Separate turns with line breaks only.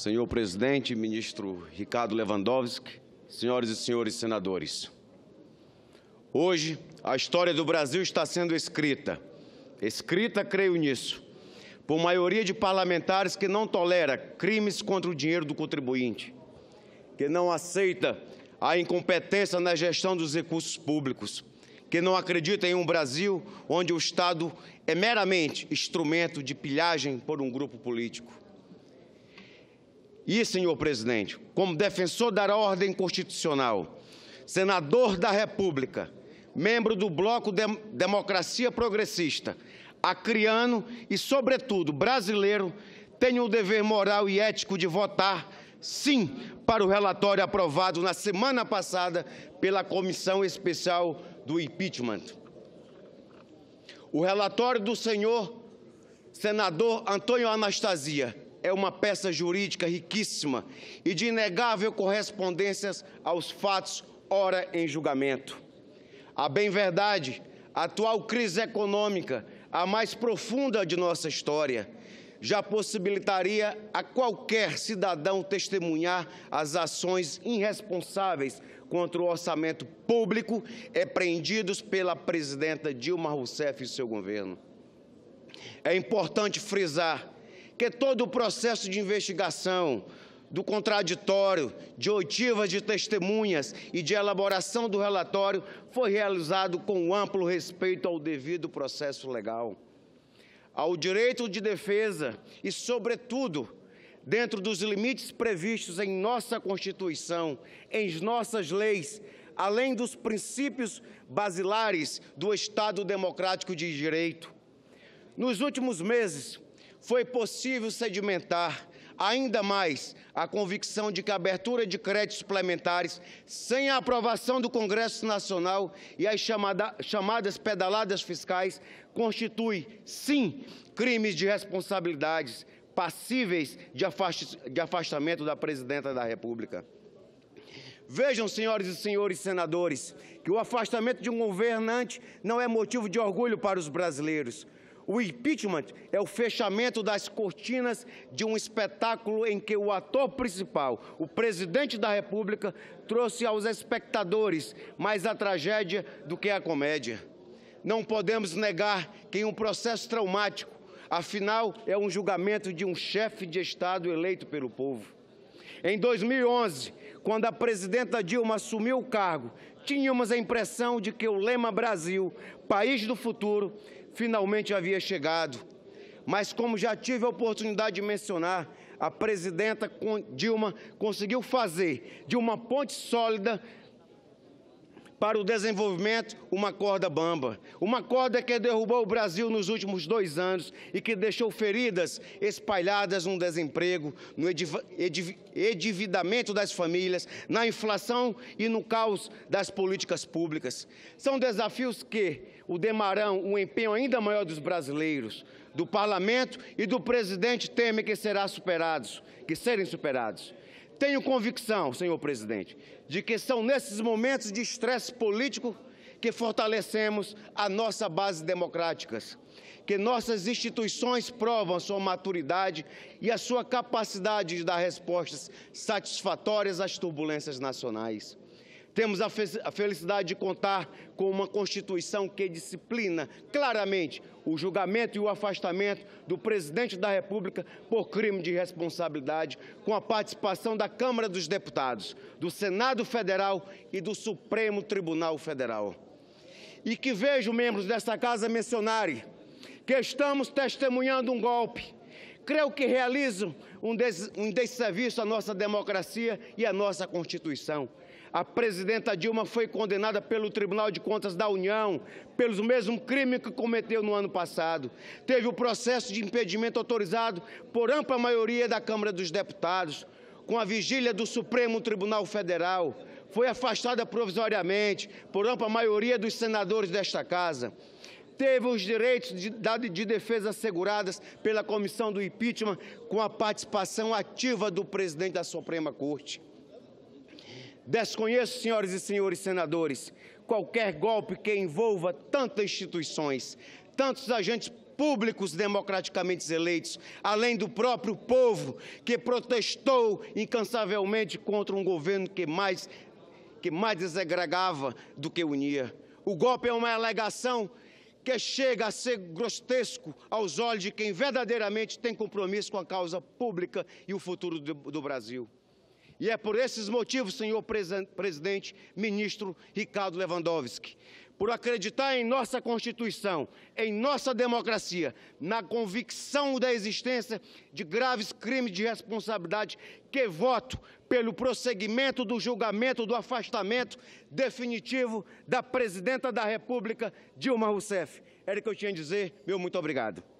senhor presidente, ministro Ricardo Lewandowski, senhoras e senhores senadores. Hoje, a história do Brasil está sendo escrita. Escrita, creio nisso, por maioria de parlamentares que não tolera crimes contra o dinheiro do contribuinte, que não aceita a incompetência na gestão dos recursos públicos, que não acredita em um Brasil onde o Estado é meramente instrumento de pilhagem por um grupo político. E, senhor presidente, como defensor da ordem constitucional, senador da República, membro do Bloco Dem Democracia Progressista, acriano e, sobretudo, brasileiro, tenho o dever moral e ético de votar sim para o relatório aprovado na semana passada pela Comissão Especial do Impeachment. O relatório do senhor senador Antônio Anastasia é uma peça jurídica riquíssima e de inegável correspondências aos fatos ora em julgamento. A bem verdade, a atual crise econômica, a mais profunda de nossa história, já possibilitaria a qualquer cidadão testemunhar as ações irresponsáveis contra o orçamento público empreendidos pela presidenta Dilma Rousseff e seu governo. É importante frisar que todo o processo de investigação, do contraditório, de oitivas de testemunhas e de elaboração do relatório foi realizado com amplo respeito ao devido processo legal, ao direito de defesa e, sobretudo, dentro dos limites previstos em nossa Constituição, em nossas leis, além dos princípios basilares do Estado Democrático de Direito. Nos últimos meses, foi possível sedimentar ainda mais a convicção de que a abertura de créditos suplementares sem a aprovação do Congresso Nacional e as chamada, chamadas pedaladas fiscais constitui, sim, crimes de responsabilidades passíveis de, afast, de afastamento da Presidenta da República. Vejam, senhoras e senhores senadores, que o afastamento de um governante não é motivo de orgulho para os brasileiros. O impeachment é o fechamento das cortinas de um espetáculo em que o ator principal, o presidente da República, trouxe aos espectadores mais a tragédia do que a comédia. Não podemos negar que em um processo traumático, afinal, é um julgamento de um chefe de Estado eleito pelo povo. Em 2011, quando a presidenta Dilma assumiu o cargo, tínhamos a impressão de que o lema Brasil, país do futuro, finalmente havia chegado. Mas, como já tive a oportunidade de mencionar, a presidenta Dilma conseguiu fazer de uma ponte sólida para o desenvolvimento uma corda bamba. Uma corda que derrubou o Brasil nos últimos dois anos e que deixou feridas espalhadas no desemprego, no endividamento das famílias, na inflação e no caos das políticas públicas. São desafios que o demarão um empenho ainda maior dos brasileiros, do parlamento e do presidente Temer que será superados, que serem superados. Tenho convicção, senhor presidente, de que são nesses momentos de estresse político que fortalecemos a nossa base democrática, que nossas instituições provam sua maturidade e a sua capacidade de dar respostas satisfatórias às turbulências nacionais. Temos a, fe a felicidade de contar com uma Constituição que disciplina claramente o julgamento e o afastamento do presidente da República por crime de responsabilidade, com a participação da Câmara dos Deputados, do Senado Federal e do Supremo Tribunal Federal. E que vejo membros desta casa mencionarem que estamos testemunhando um golpe. Creio que realizam um, des, um desserviço à nossa democracia e à nossa Constituição. A presidenta Dilma foi condenada pelo Tribunal de Contas da União pelos mesmos crimes que cometeu no ano passado. Teve o processo de impedimento autorizado por ampla maioria da Câmara dos Deputados, com a vigília do Supremo Tribunal Federal. Foi afastada provisoriamente por ampla maioria dos senadores desta casa teve os direitos de, de defesa assegurados pela comissão do impeachment com a participação ativa do presidente da Suprema Corte. Desconheço, senhoras e senhores senadores, qualquer golpe que envolva tantas instituições, tantos agentes públicos democraticamente eleitos, além do próprio povo que protestou incansavelmente contra um governo que mais, que mais desagregava do que unia. O golpe é uma alegação que chega a ser grotesco aos olhos de quem verdadeiramente tem compromisso com a causa pública e o futuro do, do Brasil. E é por esses motivos, senhor presidente, ministro Ricardo Lewandowski, por acreditar em nossa Constituição, em nossa democracia, na convicção da existência de graves crimes de responsabilidade, que voto pelo prosseguimento do julgamento do afastamento definitivo da presidenta da República, Dilma Rousseff. Era o que eu tinha a dizer. Meu muito obrigado.